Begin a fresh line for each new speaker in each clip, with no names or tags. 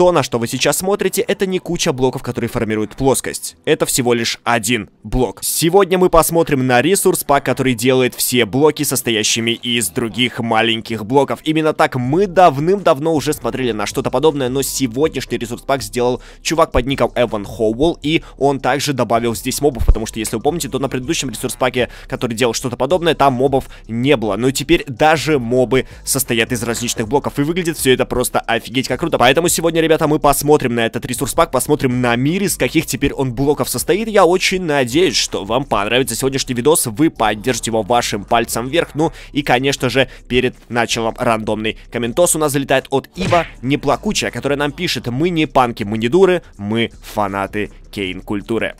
То, на что вы сейчас смотрите, это не куча блоков, которые формируют плоскость. Это всего лишь один блок. Сегодня мы посмотрим на ресурс пак, который делает все блоки, состоящими из других маленьких блоков. Именно так мы давным-давно уже смотрели на что-то подобное, но сегодняшний ресурс пак сделал чувак под ником Эван Хоуэлл, и он также добавил здесь мобов, потому что, если вы помните, то на предыдущем ресурс паке, который делал что-то подобное, там мобов не было. Но теперь даже мобы состоят из различных блоков, и выглядит все это просто офигеть как круто. Поэтому сегодня, ребята, ребята, мы посмотрим на этот ресурс-пак, посмотрим на мир, из каких теперь он блоков состоит. Я очень надеюсь, что вам понравится сегодняшний видос, вы поддержите его вашим пальцем вверх. Ну и, конечно же, перед началом рандомный комментос у нас залетает от Ива Неплакучая, которая нам пишет, мы не панки, мы не дуры, мы фанаты кейн-культуры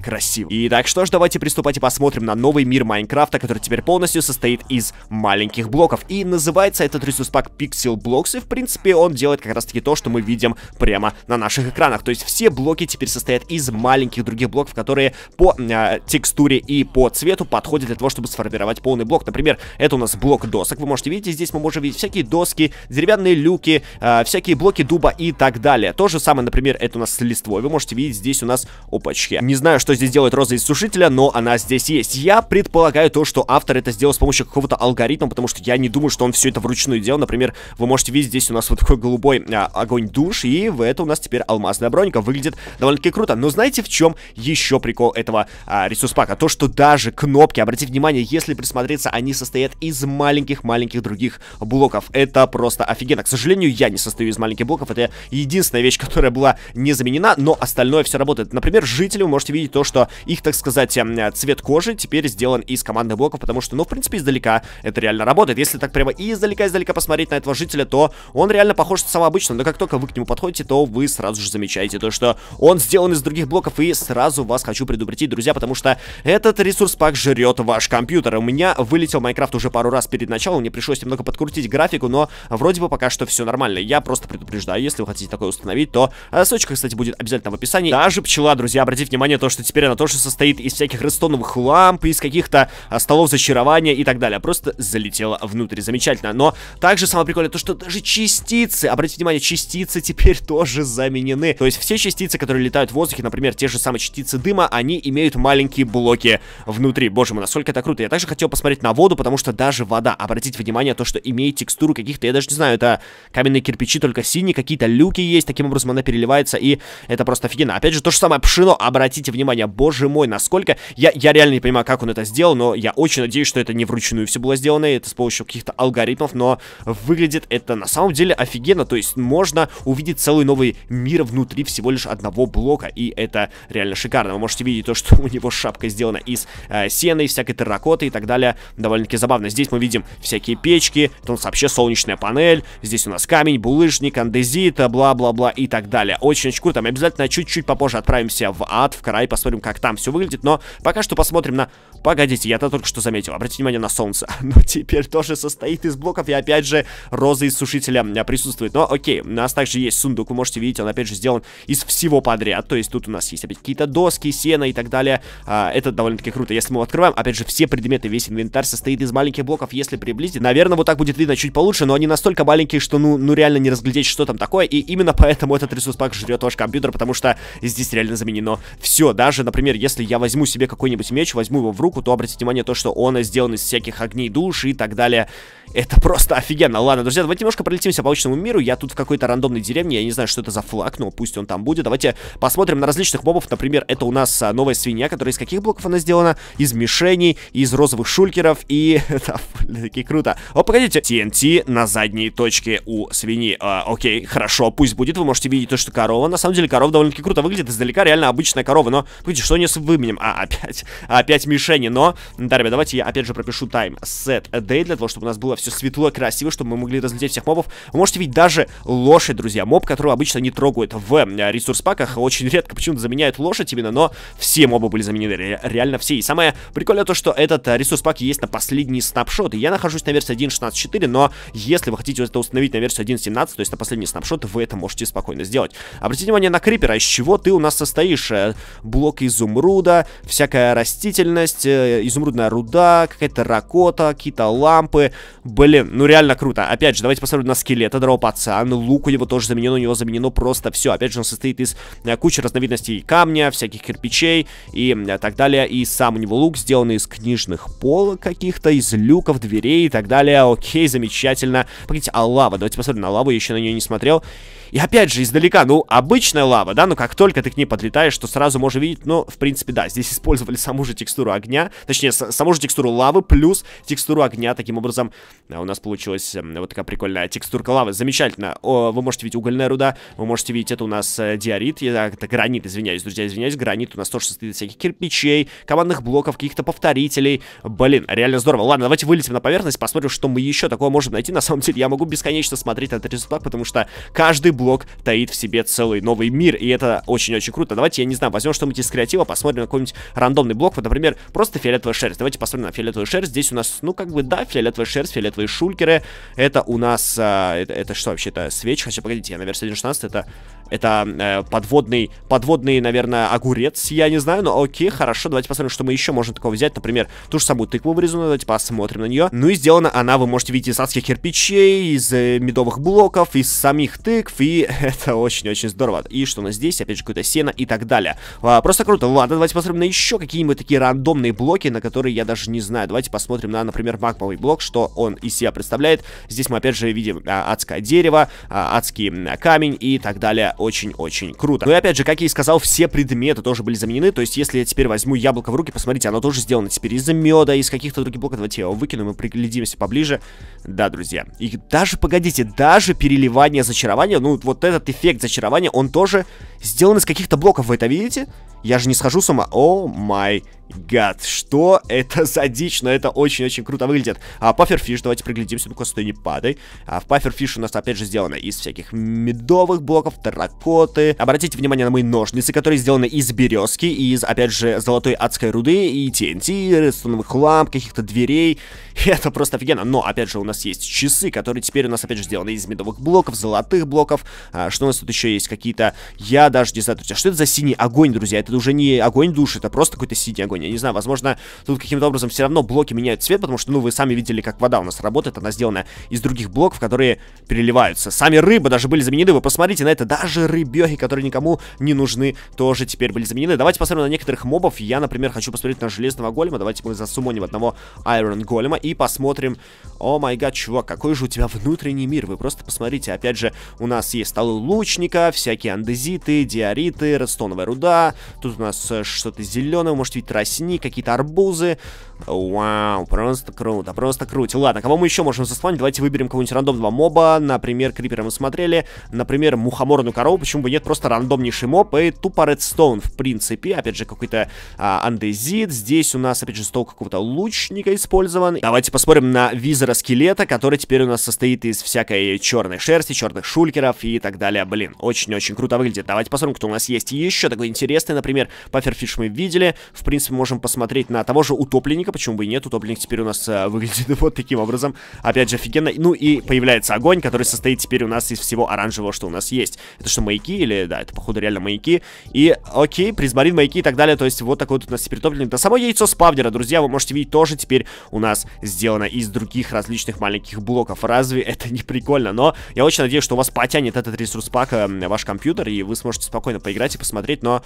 красиво. Итак, что ж, давайте приступать и посмотрим на новый мир Майнкрафта, который теперь полностью состоит из маленьких блоков. И называется этот ресурс-пак Pixel Blocks, и в принципе он делает как раз таки то, что мы видим прямо на наших экранах. То есть все блоки теперь состоят из маленьких других блоков, которые по э, текстуре и по цвету подходят для того, чтобы сформировать полный блок. Например, это у нас блок досок. Вы можете видеть, здесь мы можем видеть всякие доски, деревянные люки, э, всякие блоки дуба и так далее. То же самое, например, это у нас листвой. Вы можете видеть, здесь у нас... Опачки. Не знаю, что что здесь делает роза из сушителя, но она здесь есть. Я предполагаю то, что автор это сделал с помощью какого-то алгоритма, потому что я не думаю, что он все это вручную делал. Например, вы можете видеть, здесь у нас вот такой голубой а, огонь душ, и в это у нас теперь алмазная броника. Выглядит довольно-таки круто. Но знаете, в чем еще прикол этого а, ресурс-пака? То, что даже кнопки, обратите внимание, если присмотреться, они состоят из маленьких-маленьких других блоков. Это просто офигенно. К сожалению, я не состою из маленьких блоков. Это единственная вещь, которая была не заменена, но остальное все работает. Например, жители вы можете видеть то, то, что их, так сказать, эм, цвет кожи теперь сделан из командных блоков, потому что, ну, в принципе, издалека это реально работает. Если так прямо и издалека-издалека посмотреть на этого жителя, то он реально похож на самого обычного, но как только вы к нему подходите, то вы сразу же замечаете то, что он сделан из других блоков, и сразу вас хочу предупредить, друзья, потому что этот ресурс-пак жрет ваш компьютер. У меня вылетел Майнкрафт уже пару раз перед началом, мне пришлось немного подкрутить графику, но вроде бы пока что все нормально. Я просто предупреждаю, если вы хотите такое установить, то ссылочка, кстати, будет обязательно в описании. Даже пчела, друзья, обратите внимание, то, что теперь она тоже состоит из всяких рестоновых ламп, из каких-то а, столов зачарования и так далее. просто залетела внутрь. Замечательно. Но также самое прикольное то, что даже частицы, обратите внимание, частицы теперь тоже заменены. То есть все частицы, которые летают в воздухе, например, те же самые частицы дыма, они имеют маленькие блоки внутри. Боже мой, насколько это круто. Я также хотел посмотреть на воду, потому что даже вода, обратите внимание, то, что имеет текстуру каких-то, я даже не знаю, это каменные кирпичи, только синие, какие-то люки есть, таким образом она переливается, и это просто офигенно. Опять же, то же самое пшено, обратите внимание, создания. Боже мой, насколько... Я, я реально не понимаю, как он это сделал, но я очень надеюсь, что это не вручную все было сделано, это с помощью каких-то алгоритмов, но выглядит это на самом деле офигенно, то есть можно увидеть целый новый мир внутри всего лишь одного блока, и это реально шикарно. Вы можете видеть то, что у него шапка сделана из э, сена, всякой терракоты и так далее, довольно-таки забавно. Здесь мы видим всякие печки, у нас вообще солнечная панель, здесь у нас камень, булыжник, андезит, бла-бла-бла и так далее. Очень-очень круто, мы обязательно чуть-чуть попозже отправимся в ад, в край, посмотрим, посмотрим, как там все выглядит, но пока что посмотрим на... Погодите, я-то только что заметил, обратите внимание на солнце. Но теперь тоже состоит из блоков, и опять же роза из сушителя э, присутствует. Но окей, у нас также есть сундук, вы можете видеть, он опять же сделан из всего подряд. То есть тут у нас есть опять какие-то доски, сено и так далее. А, это довольно-таки круто. Если мы его открываем, опять же, все предметы, весь инвентарь состоит из маленьких блоков, если приблизить. Наверное, вот так будет видно чуть получше, но они настолько маленькие, что ну, ну реально не разглядеть, что там такое. И именно поэтому этот ресурс пак жрет ваш компьютер, потому что здесь реально заменено все, даже же, например, если я возьму себе какой-нибудь меч, возьму его в руку, то обратите внимание то, что он сделан из всяких огней душ и так далее. Это просто офигенно. Ладно, друзья, давайте немножко пролетимся по обычному миру. Я тут в какой-то рандомной деревне, я не знаю, что это за флаг, но пусть он там будет. Давайте посмотрим на различных мобов. Например, это у нас а, новая свинья, которая из каких блоков она сделана? Из мишеней, из розовых шулькеров и... Это довольно-таки круто. О, погодите, TNT на задней точке у свиньи. А, окей, хорошо, пусть будет. Вы можете видеть то, что корова. На самом деле, корова довольно-таки круто выглядит издалека, реально обычная корова, но Видите, что не с выменем? А, опять, а опять мишени, но... Да, ребят, давайте я опять же пропишу time set day, для того, чтобы у нас было все светло, красиво, чтобы мы могли разлететь всех мобов. Вы можете видеть даже лошадь, друзья, моб, которого обычно не трогают в э, ресурс-паках, очень редко почему-то заменяют лошадь именно, но все мобы были заменены, ре реально все. И самое прикольное то, что этот э, ресурс-пак есть на последние снапшоты. Я нахожусь на версии 1.16.4, но если вы хотите это установить на версию 1.17, то есть на последний снапшот, вы это можете спокойно сделать. Обратите внимание на крипера, из чего ты у нас состоишь? Э, блок поиск изумруда, всякая растительность, э, изумрудная руда, какая-то ракота, какие-то лампы. Блин, ну реально круто. Опять же, давайте посмотрим на скелета этого пацан Лук у него тоже заменен, у него заменено просто все. Опять же, он состоит из э, кучи разновидностей камня, всяких кирпичей и э, так далее. И сам у него лук сделан из книжных полок каких-то, из люков, дверей и так далее. Окей, замечательно. Погодите, а лава? Давайте посмотрим на лаву, я еще на нее не смотрел. И опять же, издалека, ну, обычная лава, да, ну как только ты к ней подлетаешь, то сразу можешь видеть, но, ну, в принципе, да, здесь использовали саму же текстуру огня, точнее, саму же текстуру лавы плюс текстуру огня, таким образом э, у нас получилась э, вот такая прикольная текстурка лавы, замечательно. О, вы можете видеть угольная руда, вы можете видеть, это у нас э, диорит, а, это гранит, извиняюсь, друзья, извиняюсь, гранит у нас тоже из всяких кирпичей, командных блоков, каких-то повторителей, блин, реально здорово. Ладно, давайте вылетим на поверхность, посмотрим, что мы еще такого можем найти, на самом деле я могу бесконечно смотреть этот результат, потому что каждый блок таит в себе целый новый мир, и это очень-очень круто. Давайте, я не знаю, возьмем что-нибудь из креатива, посмотрим на какой-нибудь рандомный блок, вот, например, просто фиолетовая шерсть. Давайте посмотрим на фиолетовую шерсть. Здесь у нас, ну, как бы, да, фиолетовая шерсть, фиолетовые шулькеры. Это у нас, а, это, это что вообще это свечи? Хотя, погодите, я на версии 1.16, это, это э, подводный, подводный, наверное, огурец, я не знаю, но окей, хорошо, давайте посмотрим, что мы еще можем такого взять. Например, ту же самую тыкву вырезанную, давайте посмотрим на нее. Ну и сделана она, вы можете видеть, из адских кирпичей, из э, медовых блоков, из самих тыкв, и это очень-очень здорово. И что у нас здесь? Опять же, какое-то сено и так далее. А, просто круто. Ладно, давайте посмотрим на еще какие-нибудь такие рандомные блоки, на которые я даже не знаю. Давайте посмотрим на, например, магмовый блок, что он из себя представляет. Здесь мы опять же видим а, адское дерево, а, адский а, камень и так далее. Очень-очень круто. Ну и опять же, как я и сказал, все предметы тоже были заменены. То есть, если я теперь возьму яблоко в руки, посмотрите, оно тоже сделано теперь из меда, из каких-то других блоков. Давайте я его выкину, мы приглядимся поближе. Да, друзья. И даже, погодите, даже переливание зачарования, ну, вот, этот эффект зачарования, он тоже сделан из каких-то блоков, вы это видите? Я же не схожу с ума. О май гад, что это за дичь, но это очень-очень круто выглядит. А пафферфиш, давайте приглядимся, ну-ка, стой, не падай. А в пафферфиш у нас, опять же, сделано из всяких медовых блоков, терракоты. Обратите внимание на мои ножницы, которые сделаны из березки, из, опять же, золотой адской руды, и TNT, редстоновых ламп, каких-то дверей. Это просто офигенно. Но, опять же, у нас есть часы, которые теперь у нас, опять же, сделаны из медовых блоков, золотых блоков. А, что у нас тут еще есть? Какие-то яд даже не знаю, а что это за синий огонь, друзья? Это уже не огонь души, это просто какой-то синий огонь. Я не знаю, возможно, тут каким-то образом все равно блоки меняют цвет, потому что, ну, вы сами видели, как вода у нас работает. Она сделана из других блоков, которые переливаются. Сами рыбы даже были заменены. Вы посмотрите на это. Даже рыбехи, которые никому не нужны, тоже теперь были заменены. Давайте посмотрим на некоторых мобов. Я, например, хочу посмотреть на железного голема. Давайте мы засумоним одного Iron Голема и посмотрим. О май гад, чувак, какой же у тебя внутренний мир. Вы просто посмотрите. Опять же, у нас есть столы лучника, всякие андезиты, диориты, redстоновая руда. Тут у нас э, что-то зеленое, может видеть тростник, какие-то арбузы. Вау, просто круто, просто круто. Ладно, кого мы еще можем заспавнить? Давайте выберем кого-нибудь рандомного моба. Например, Крипера мы смотрели. Например, Мухоморную корову. Почему бы нет? Просто рандомнейший моб. И тупо Redstone, в принципе. Опять же, какой-то а, андезит. Здесь у нас, опять же, стол какого-то лучника использован. Давайте посмотрим на визора скелета, который теперь у нас состоит из всякой черной шерсти, черных шулькеров и так далее. Блин, очень-очень круто выглядит. Давайте Давайте посмотрим, кто у нас есть еще такой интересный. Например, Пафферфиш мы видели. В принципе, можем посмотреть на того же Утопленника. Почему бы и нет? Утопленник теперь у нас э, выглядит вот таким образом. Опять же, офигенно. Ну и появляется огонь, который состоит теперь у нас из всего оранжевого, что у нас есть. Это что, маяки? Или, да, это, походу, реально маяки. И, окей, призмарин, маяки и так далее. То есть, вот такой вот у нас теперь топленник. Да само яйцо спавнера, друзья, вы можете видеть, тоже теперь у нас сделано из других различных маленьких блоков. Разве это не прикольно? Но я очень надеюсь, что у вас потянет этот ресурс пак э, ваш компьютер, и вы сможете можете спокойно поиграть и посмотреть, но...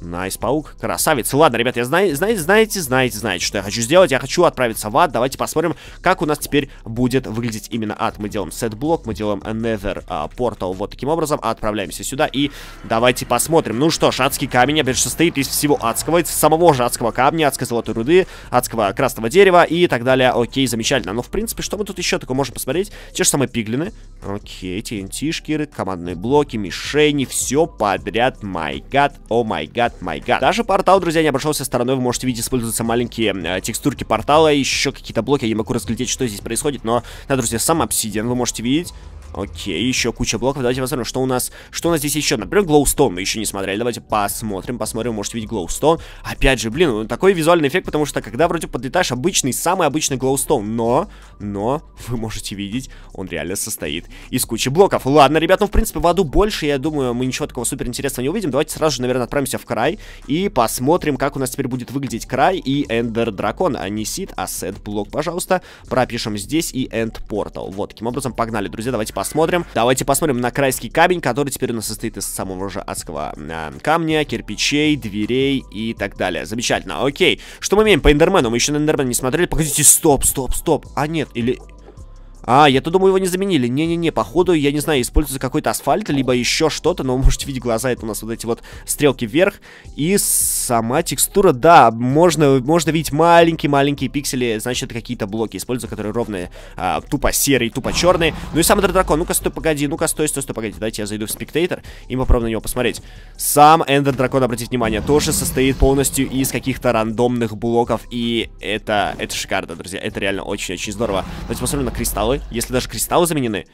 Найс, паук, красавец. Ладно, ребят, я знаю, знаете, знаете, знаете, знаете, что я хочу сделать. Я хочу отправиться в ад. Давайте посмотрим, как у нас теперь будет выглядеть именно ад. Мы делаем сет-блок, мы делаем nether а, портал portal вот таким образом, отправляемся сюда и давайте посмотрим. Ну что ж, адский камень, опять же, состоит из всего адского, из самого же адского камня, адской золотой руды, адского красного дерева и так далее. Окей, замечательно. Но, в принципе, что мы тут еще такое можем посмотреть? Те же самые пиглины. Окей, тентишкеры, командные блоки, мишени, все по подряд. My God, oh my God, my God. Даже портал, друзья, не обошелся стороной. Вы можете видеть, используются маленькие э, текстурки портала, еще какие-то блоки. Я не могу разглядеть, что здесь происходит, но, да, друзья, сам обсидиан вы можете видеть. Окей, еще куча блоков. Давайте посмотрим, что у нас, что у нас здесь еще. Например, глоустон мы еще не смотрели. Давайте посмотрим, посмотрим, можете видеть глоустон. Опять же, блин, ну, такой визуальный эффект, потому что когда вроде подлетаешь, обычный, самый обычный глоустон. Но, но, вы можете видеть, он реально состоит из кучи блоков. Ладно, ребят, ну, в принципе, в аду больше, я думаю, мы ничего такого супер интересного не увидим. Давайте сразу же, наверное, отправимся в край и посмотрим, как у нас теперь будет выглядеть край и эндер дракон, а не сид, а сет блок, пожалуйста. Пропишем здесь и энд портал. Вот, таким образом, погнали, друзья, давайте посмотрим посмотрим. Давайте посмотрим на крайский камень, который теперь у нас состоит из самого же адского э, камня, кирпичей, дверей и так далее. Замечательно, окей. Что мы имеем по эндермену? Мы еще на эндермен не смотрели. Погодите, стоп, стоп, стоп. А нет, или а, я-то думаю, его не заменили. Не-не-не, походу, я не знаю, используется какой-то асфальт, либо еще что-то, но вы можете видеть глаза, это у нас вот эти вот стрелки вверх. И сама текстура, да, можно, можно видеть маленькие-маленькие пиксели, значит, какие-то блоки используются, которые ровные, а, тупо серые, тупо черные. Ну и сам эндер дракон, ну-ка, стой, погоди, ну-ка, стой, стой, стой, погоди, дайте я зайду в спектейтер и попробую на него посмотреть. Сам эндер дракон, обратите внимание, тоже состоит полностью из каких-то рандомных блоков, и это, это шикарно, друзья, это реально очень-очень здорово. Давайте посмотрим на кристаллы кристаллы, если даже кристаллы заменены,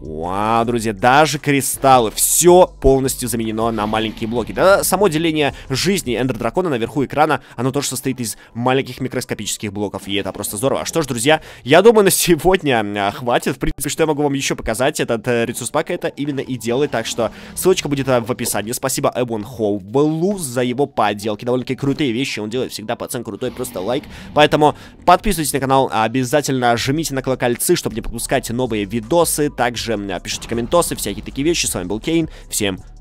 Вау, друзья, даже кристаллы. Все полностью заменено на маленькие блоки. Да, само деление жизни Эндер Дракона наверху экрана, оно тоже состоит из маленьких микроскопических блоков. И это просто здорово. А что ж, друзья, я думаю, на сегодня а, хватит. В принципе, что я могу вам еще показать, этот э, ресурс пак это именно и делает. Так что ссылочка будет э, в описании. Спасибо Эбон Хоу Хоублу за его подделки. Довольно-таки крутые вещи он делает. Всегда пацан крутой, просто лайк. Поэтому подписывайтесь на канал, обязательно жмите на колокольцы, чтобы не пропускать новые видосы. Также также пишите комментосы, всякие такие вещи. С вами был Кейн. Всем пока.